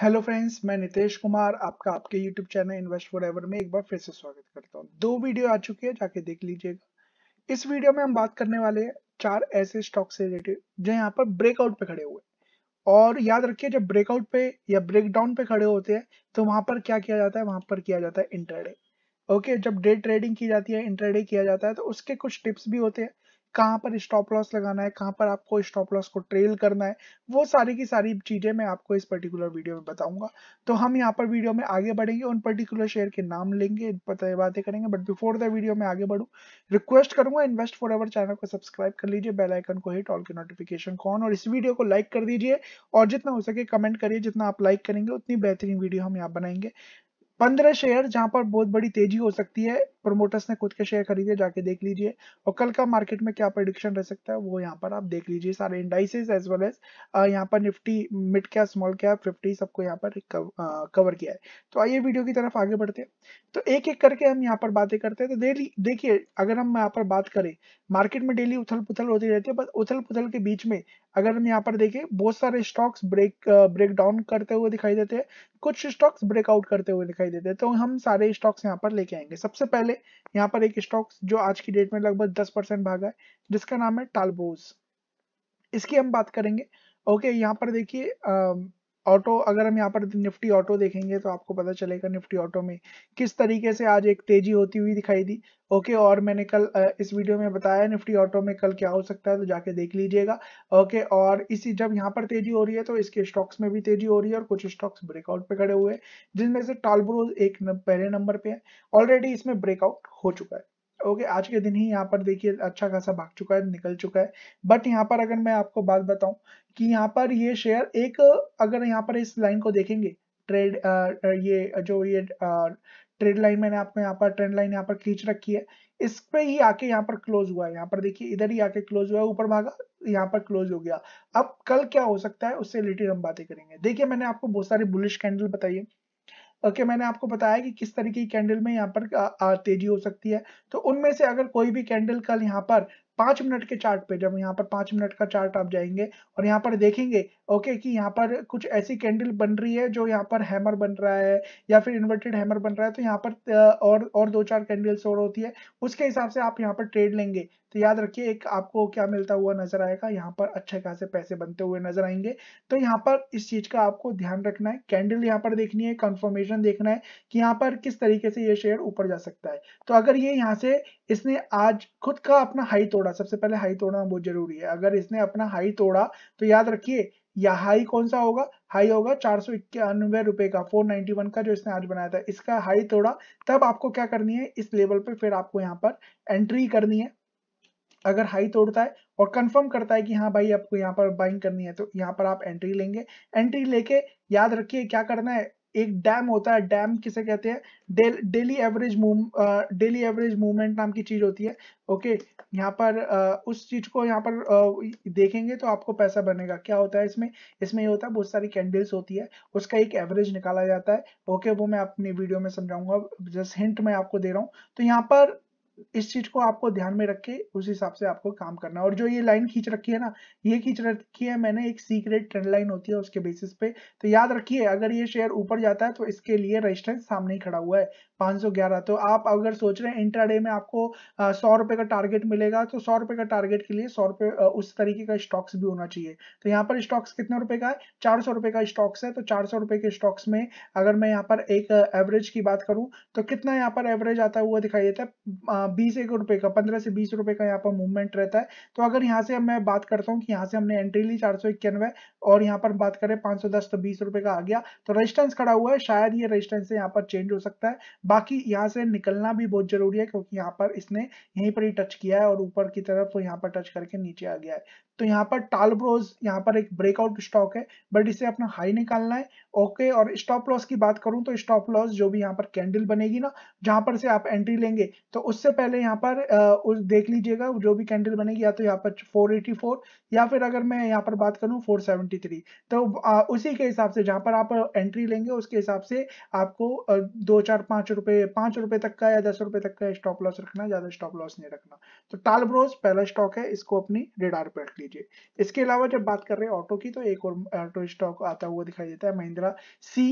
hello friends मैं नितेश कुमार आपका आपके YouTube channel invest forever में एक बार फिर से स्वागत करता हूँ दो वीडियो आ चुकी है जाके देख लीजिएगा इस वीडियो में हम बात करने वाले हैं चार ऐसे स्टॉक से रिलेटेड जो यहाँ पर ब्रेकआउट पे खड़े हुए और याद रखिए जब ब्रेकआउट पे या ब्रेक पे खड़े होते हैं तो वहां पर क्या किया जाता है वहां पर किया जाता है इंटरडे ओके जब डे ट्रेडिंग की जाती है इंटरडे किया जाता है तो उसके कुछ टिप्स भी होते हैं कहाँ पर स्टॉप लॉस लगाना है कहाँ पर आपको स्टॉप लॉस को ट्रेल करना है वो सारी की सारी चीज़ें मैं आपको इस पर्टिकुलर वीडियो में बताऊंगा तो हम यहाँ पर वीडियो में आगे बढ़ेंगे उन पर्टिकुलर शेयर के नाम लेंगे बातें करेंगे बट बिफोर द वीडियो में आगे बढ़ू रिक्वेस्ट करूंगा इन्वेस्ट फॉर अवर चैनल को सब्सक्राइब कर लीजिए बेलाइकन को हिट ऑल की नोटिफिकेशन कौन और इस वीडियो को लाइक कर दीजिए और जितना हो सके कमेंट करिए जितना आप लाइक करेंगे उतनी बेहतरीन वीडियो हम यहाँ बनाएंगे पंद्रह शेयर जहां पर बहुत बड़ी तेजी हो सकती है प्रमोटर्स ने खुद के शेयर खरीदे जाके देख लीजिए और कल का मार्केट में क्या प्रोडिक्शन रह सकता है वो यहाँ पर आप देख लीजिए सारे इंडाइसेस एज वेल एज यहाँ पर Nifty mid cap small cap fifty सबको यहाँ पर कवर किया है तो आइए वीडियो की तरफ आगे बढ़ते हैं तो एक एक करके हम यहाँ पर बातें करते हैं तो डेली देखिए अगर हम यहाँ पर बात करें मार्केट में डेली उथल पुथल होती रहती है बस उथल पुथल के बीच में अगर हम यहाँ पर देखें बहुत सारे स्टॉक्स ब्रेक ब्रेक डाउन करते हुए दिखाई देते हैं कुछ स्टॉक्स ब्रेकआउट करते हुए दिखाई देते हैं तो हम सारे स्टॉक्स यहाँ पर लेके आएंगे सबसे पहले यहाँ पर एक स्टॉक जो आज की डेट में लगभग दस परसेंट भागा है जिसका नाम है टालबोज इसकी हम बात करेंगे ओके यहाँ पर देखिए um, ऑटो अगर हम यहाँ पर निफ्टी ऑटो देखेंगे तो आपको पता चलेगा निफ्टी ऑटो में किस तरीके से आज एक तेजी होती हुई दिखाई दी ओके और मैंने कल इस वीडियो में बताया निफ्टी ऑटो में कल क्या हो सकता है तो जाके देख लीजिएगा ओके और इसी जब यहाँ पर तेजी हो रही है तो इसके स्टॉक्स में भी तेजी हो रही है और कुछ स्टॉक्स ब्रेकआउट पे खड़े हुए हैं जिनमें से टालब्रोज एक पहले नंबर पे है ऑलरेडी इसमें ब्रेकआउट हो चुका है ओके आज के दिन ही यहाँ पर देखिए अच्छा खासा भाग चुका है निकल चुका है बट यहाँ पर अगर मैं आपको बात बताऊं कि यहाँ पर ये शेयर एक अगर यहाँ पर इस लाइन को देखेंगे ट्रेड ये जो ये ट्रेड लाइन मैंने आपको यहाँ पर ट्रेंड लाइन यहाँ पर खींच रखी है इस पे ही आके यहाँ पर क्लोज हुआ है यहाँ पर देखिए इधर ही आके क्लोज हुआ है ऊपर भागा यहाँ पर क्लोज हो गया अब कल क्या हो सकता है उससे रिलेटेड हम बातें करेंगे देखिए मैंने आपको बहुत सारे बुलिश कैंडल बताई है ओके मैंने आपको बताया कि किस तरीके की कैंडल में यहाँ पर आ, आ, तेजी हो सकती है तो उनमें से अगर कोई भी कैंडल कल यहाँ पर पांच मिनट के चार्ट पे जब यहाँ पर पांच मिनट का चार्ट आप जाएंगे और यहाँ पर देखेंगे ओके कि यहाँ पर कुछ ऐसी कैंडल बन रही है जो यहाँ पर हैमर बन रहा है या फिर इन्वर्टेड हैमर बन रहा है तो यहाँ पर और और दो चार कैंडल्स और होती है उसके हिसाब से आप यहाँ पर ट्रेड लेंगे तो याद रखिए एक आपको क्या मिलता हुआ नजर आएगा यहाँ पर अच्छे खासे पैसे बनते हुए नजर आएंगे तो यहाँ पर इस चीज का आपको ध्यान रखना है कैंडल यहाँ पर देखनी है कंफर्मेशन देखना है कि यहाँ पर किस तरीके से ये शेयर ऊपर जा सकता है तो अगर ये यहाँ से इसने आज खुद का अपना हाई तोड़ा सबसे पहले हाई तोड़ना बहुत जरूरी है अगर इसने अपना हाई तोड़ा तो याद रखिए या हाई कौन सा होगा हाई होगा चार सौ रुपए का 491 का जो इसने आज बनाया था इसका हाई तोड़ा तब आपको क्या करनी है इस लेवल पे फिर आपको यहाँ पर एंट्री करनी है अगर हाई तोड़ता है और कंफर्म करता है कि हाँ भाई आपको यहाँ पर बाइंग करनी है तो यहाँ पर आप एंट्री लेंगे एंट्री लेके याद रखिए क्या करना है एक डैम होता है डैम किसे कहते हैं daily average move daily average movement नाम की चीज होती है ओके यहाँ पर uh, उस चीज को यहाँ पर uh, देखेंगे तो आपको पैसा बनेगा क्या होता है इसमें इसमें ये होता है बहुत सारी कैंडल्स होती है उसका एक एवरेज निकाला जाता है ओके okay, वो मैं अपनी वीडियो में समझाऊंगा जस्ट हिंट मैं आपको दे रहा हूँ तो यहाँ पर इस चीज को आपको ध्यान में रख के उस हिसाब से आपको काम करना और जो ये लाइन खींच रखी है ना ये खींच रखी है मैंने एक सीक्रेट ट्रेंड लाइन होती है उसके बेसिस पे तो याद रखिए अगर ये शेयर ऊपर जाता है तो इसके लिए रेजिस्टेंस सामने ही खड़ा हुआ है 511 तो आप अगर सोच रहे हैं इंट्राडे में आपको सौ रुपए का टारगेट मिलेगा तो सौ रुपए का टारगेट के लिए सौ रुपए उस तरीके का स्टॉक्स भी होना चाहिए तो यहाँ पर स्टॉक्स कितने रुपए का है चार सौ रुपए का स्टॉक्स है तो चार सौ रुपए के स्टॉक्स में अगर मैं यहाँ पर एक एवरेज की बात करूँ तो कितना यहाँ पर एवरेज आता हुआ दिखाई देता है बीस एक रुपए का पंद्रह से बीस रुपए का यहाँ पर मूवमेंट रहता है तो अगर यहाँ से मैं बात करता हूँ कि यहाँ से हमने एंट्री ली चार और यहाँ पर बात करें पाँच तो बीस रुपए का आ गया तो रेजिस्टेंस खड़ा हुआ है शायद ये रेजिस्टेंस यहाँ पर चेंज हो सकता है बाकी यहाँ से निकलना भी बहुत जरूरी है क्योंकि यहाँ पर इसने यहीं पर ही टच किया है और ऊपर की तरफ तो यहाँ पर टच करके नीचे आ गया है तो यहाँ पर टालब्रोज यहाँ पर एक ब्रेकआउट स्टॉक है बट इसे अपना हाई निकालना है ओके और स्टॉप लॉस की बात करूं तो स्टॉप लॉस जो भी यहाँ पर कैंडल बनेगी ना जहां पर से आप एंट्री लेंगे तो उससे पहले यहाँ पर उस देख लीजिएगा जो भी कैंडल बनेगी या तो यहाँ पर 484 या फिर अगर मैं यहाँ पर बात करूँ 473 तो उसी के हिसाब से जहाँ पर आप एंट्री लेंगे उसके हिसाब से आपको दो चार पाँच रुपये पाँच रुपये तक का या दस रुपये तक का स्टॉप लॉस रखना ज़्यादा स्टॉप लॉस नहीं रखना तो टाल ब्रोज पहला स्टॉक है इसको अपनी रेडार पर रख लीजिए इसके अलावा जब बात कर रहे हैं ऑटो की तो एक और ऑटो स्टॉक आता हुआ दिखाई देता है महिंद्रा सी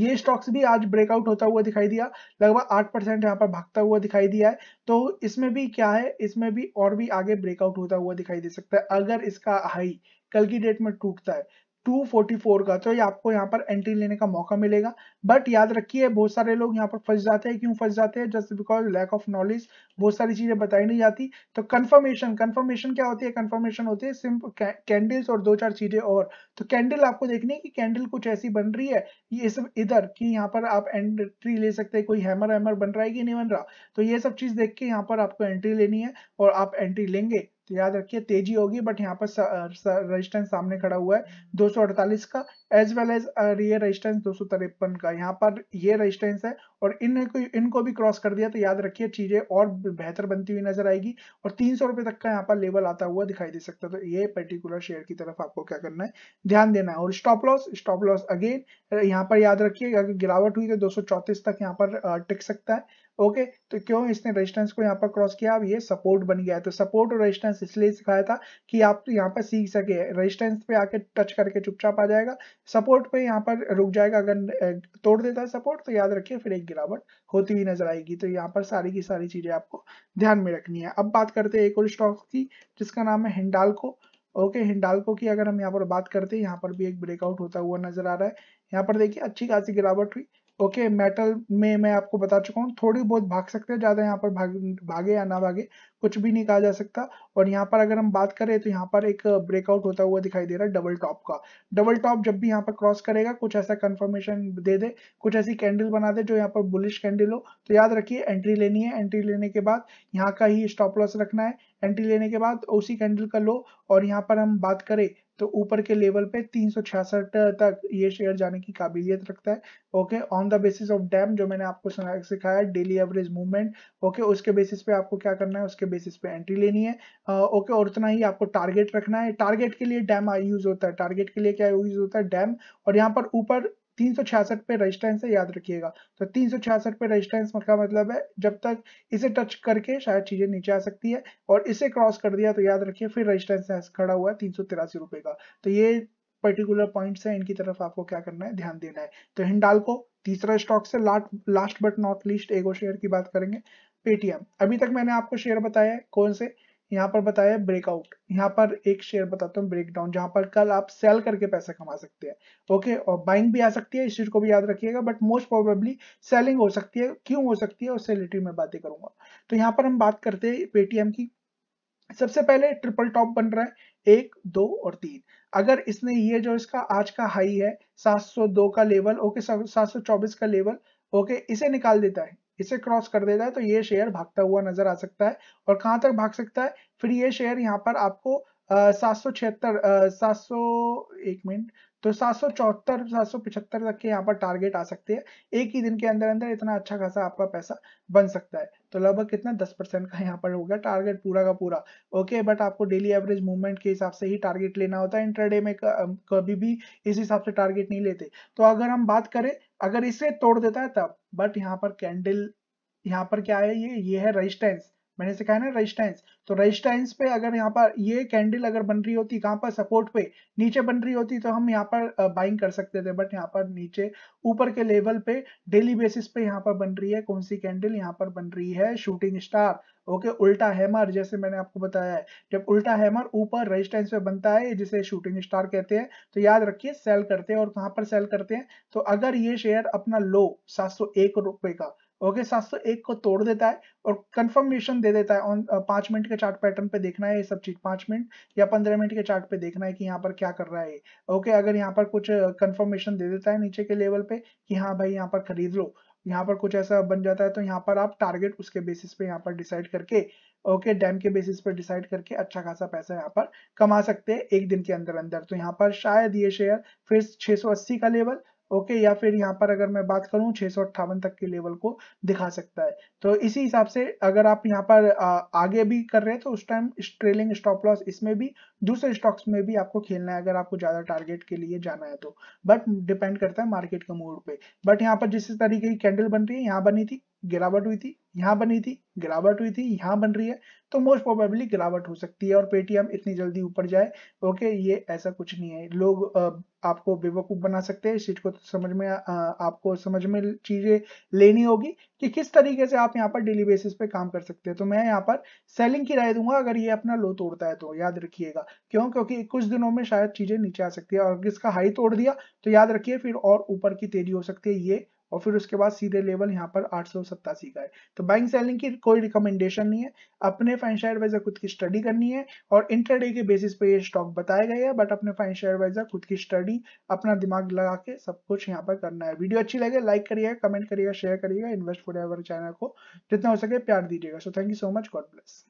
ये स्टॉक्स भी आज ब्रेकआउट होता हुआ दिखाई दिया लगभग आठ परसेंट यहाँ पर भागता हुआ दिखाई दिया है तो इसमें भी क्या है इसमें भी और भी आगे ब्रेकआउट होता हुआ दिखाई दे सकता है अगर इसका हाई कल की डेट में टूटता है 244 का तो ये आपको यहाँ पर एंट्री लेने का मौका मिलेगा बट याद रखिए बहुत सारे लोग यहाँ पर फंस जाते हैं क्यों फंस जाते हैं just because lack of knowledge बहुत सारी चीजें बताई नहीं जाती तो कंफर्मेशन कंफर्मेशन क्या होती है कंफर्मेशन होती है सिंपल कैंडल्स और दो चार चीजें और तो कैंडल आपको देखनी है कि कैंडल कुछ ऐसी बन रही है ये सब इधर की यहाँ पर आप एंट्री ले सकते हैं कोई हैमर वैमर बन रहा है कि नहीं बन रहा तो ये सब चीज देख के यहाँ पर आपको एंट्री लेनी है और आप एंट्री लेंगे तो याद रखिए तेजी होगी बट यहाँ पर रेजिस्टेंस सामने खड़ा हुआ है 248 का एज वेल एज ये रेजिस्टेंस दो का यहाँ पर ये रेजिस्टेंस है और इनको इनको भी क्रॉस कर दिया तो याद रखिए चीजें और बेहतर बनती हुई नजर आएगी और तीन सौ रुपए तक का यहाँ पर लेवल आता हुआ दिखाई दे सकता है तो ये पर्टिकुलर शेयर की तरफ आपको क्या करना है ध्यान देना है और stop loss stop loss again यहाँ पर याद रखिए अगर गिरावट हुई तो दो तक यहाँ पर टिक सकता है ओके तो क्यों इसने रेजिस्टेंस को यहाँ पर क्रॉस किया अब ये सपोर्ट बन गया तो सपोर्ट और रेजिस्टेंस इसलिए सिखाया था कि आप तो यहाँ पर सीख सके रेजिस्टेंस पे आके टच करके चुपचाप आ जाएगा सपोर्ट पे यहाँ पर रुक जाएगा अगर तोड़ देता है सपोर्ट तो याद रखिए फिर एक गिरावट होती हुई नजर आएगी तो यहाँ पर सारी की सारी चीजें आपको ध्यान में रखनी है अब बात करते हैं एक और स्टॉक की जिसका नाम है हिंडालको ओके हिंडालको की अगर हम यहाँ पर बात करते हैं यहाँ पर भी एक ब्रेकआउट होता हुआ नजर आ रहा है यहाँ पर देखिए अच्छी खासी गिरावट हुई ओके okay, मेटल में मैं आपको बता चुका हूँ थोड़ी बहुत भाग सकते हैं ज़्यादा यहाँ पर भाग भागे या ना भागे कुछ भी नहीं कहा जा सकता और यहाँ पर अगर हम बात करें तो यहाँ पर एक ब्रेकआउट होता हुआ दिखाई दे रहा है डबल टॉप का डबल टॉप जब भी यहाँ पर क्रॉस करेगा कुछ ऐसा कंफर्मेशन दे दे कुछ ऐसी कैंडल बना दे जो यहाँ पर बुलिश कैंडल हो तो याद रखिए एंट्री लेनी है एंट्री लेने के बाद यहाँ का ही स्टॉप लॉस रखना है एंट्री लेने के बाद उसी कैंडल का लो और यहाँ पर हम बात करें तो ऊपर के लेवल पे तीन तक ये शेयर जाने की काबिलियत रखता है okay on the basis of DAM जो मैंने आपको सिखाया डेली एवरेज मूवमेंट ओके उसके बेसिस पे आपको क्या करना है उसके बेसिस पे एंट्री लेनी है ओके और उतना ही आपको टारगेट रखना है टारगेट के लिए डैम यूज होता है टारगेट के लिए क्या यूज होता है डैम और यहाँ पर ऊपर 366 पे रेजिस्टेंस है याद रखिएगा तो 366 पे रेजिस्टेंस का मतलब है जब तक इसे टच करके शायद चीजें नीचे आ सकती है और इसे क्रॉस कर दिया तो याद रखिए फिर रेजिस्टेंस खड़ा हुआ है तीन रुपए का तो ये पर्टिकुलर पॉइंट्स है इनकी तरफ आपको क्या करना है ध्यान देना है तो हिंडाल को तीसरा स्टॉक से लास्ट बट नॉट लीस्ट एगो शेयर की बात करेंगे पेटीएम अभी तक मैंने आपको शेयर बताया है कौन से यहाँ पर बताया ब्रेकआउट यहाँ पर एक शेयर बताता हूँ ब्रेकडाउन जहां पर कल आप सेल करके पैसा कमा सकते हैं ओके और बाइंग भी आ सकती है इस चीज को भी याद रखिएगा बट मोस्ट प्रोबेबली सेलिंग हो सकती है क्यों हो सकती है उससे रिलेटेड मैं बातें करूंगा तो यहाँ पर हम बात करते हैं पेटीएम की सबसे पहले ट्रिपल टॉप बन रहा है एक दो और तीन अगर इसने ये जो इसका आज का हाई है 702 का लेवल ओके 724 का लेवल ओके इसे निकाल देता है इसे क्रॉस कर देता है तो ये शेयर भागता हुआ नजर आ सकता है और कहां तक भाग सकता है फिर ये शेयर यहाँ पर आपको सात सौ छिहत्तर सात सौ एक मिनट तो सात सौ चौहत्तर सात सौ पिछहत्तर तक के यहाँ पर टारगेट आ सकते हैं एक ही दिन के अंदर अंदर इतना अच्छा खासा आपका पैसा बन सकता है तो लगभग कितना दस परसेंट का यहाँ पर होगा टारगेट पूरा का पूरा ओके बट आपको डेली एवरेज मूवमेंट के हिसाब से ही टारगेट लेना होता है इंटरडे में कभी भी इस हिसाब से टारगेट नहीं लेते तो अगर हम बात करें अगर इसे तोड़ देता है तब बट यहाँ पर कैंडल यहाँ पर क्या है ये ये है रेजिस्टेंस मैंने सिखाया ना रजिस्टेंस तो रजिस्टेंस पे अगर यहाँ पर ये कैंडल अगर बन रही होती कहाँ पर सपोर्ट पे नीचे बन रही होती तो हम यहाँ पर बाइंग कर सकते थे बट यहाँ पर नीचे ऊपर के लेवल पे डेली बेसिस पे यहाँ पर बन रही है कौन सी कैंडल यहाँ पर बन रही है शूटिंग स्टार ओके okay, उल्टा हैमर जैसे मैंने आपको बताया है जब उल्टा हैमर ऊपर रेजिस्टेंस पे बनता है जिसे शूटिंग स्टार कहते हैं तो याद रखिए सेल करते हैं और कहां पर सेल करते हैं तो अगर ये शेयर अपना लो सात सौ एक रुपए का ओके सात सौ एक को तोड़ देता है और कंफर्मेशन दे देता है ऑन पांच मिनट के चार्ट पैटर्न पे देखना है ये सब चीज पांच मिनट या पंद्रह मिनट के चार्ट पे देखना है कि यहाँ पर क्या कर रहा है ओके अगर यहाँ पर कुछ कंफर्मेशन दे देता है नीचे के लेवल पे कि हाँ भाई यहाँ पर खरीद लो यहाँ पर कुछ ऐसा बन जाता है तो यहाँ पर आप टारगेट उसके बेसिस पे यहाँ पर डिसाइड करके ओके डैम के बेसिस पर डिसाइड करके अच्छा खासा पैसा यहाँ पर कमा सकते हैं एक दिन के अंदर अंदर तो यहाँ पर शायद ये शेयर फिर 680 का लेवल ओके या फिर यहाँ पर अगर मैं बात करूँ छह तक के लेवल को दिखा सकता है तो इसी हिसाब से अगर आप यहाँ पर आगे भी कर रहे हैं तो उस टाइम ट्रेलिंग स्टॉप लॉस इसमें भी दूसरे स्टॉक्स में भी आपको खेलना है अगर आपको ज़्यादा टारगेट के लिए जाना है तो बट डिपेंड करता है मार्केट के मूड पे बट यहाँ पर जिस तरीके की कैंडल बन रही है यहाँ बनी थी गिरावट हुई थी यहाँ बनी थी गिरावट हुई थी यहाँ बन रही है तो मोस्ट प्रोबेबली गिरावट हो सकती है और पेटीएम इतनी जल्दी ऊपर जाए ओके ये ऐसा कुछ नहीं है लोग आपको बेवकूफ बना सकते हैं इस चीज को तो समझ में आपको समझ में चीजें लेनी होगी कि किस तरीके से आप यहाँ पर डेली बेसिस पे काम कर सकते हैं तो मैं यहाँ पर सेलिंग की राय दूंगा अगर ये अपना लो तोड़ता है तो याद रखिएगा क्यों क्योंकि कुछ दिनों में शायद चीजें नीचे आ सकती है और इसका हाई तोड़ दिया तो याद रखिए फिर और ऊपर की तेजी हो सकती है ये और फिर उसके बाद सीधे लेवल यहाँ पर आठ का है तो बाइंग सेलिंग की कोई रिकमेंडेशन नहीं है अपने फाइनेंशियल एडवाइजर खुद की स्टडी करनी है और इंटरडे के बेसिस पे ये स्टॉक बताया गया है बट अपने फाइनेंशियल एडवाइजर खुद की स्टडी अपना दिमाग लगा के सब कुछ यहाँ पर करना है वीडियो अच्छी लगे लाइक करिएगा कमेंट करिएगा शेयर करिएगा इन्वेस्ट फॉर चैनल को जितना हो सके प्यार दीजिएगा so thank you so much God bless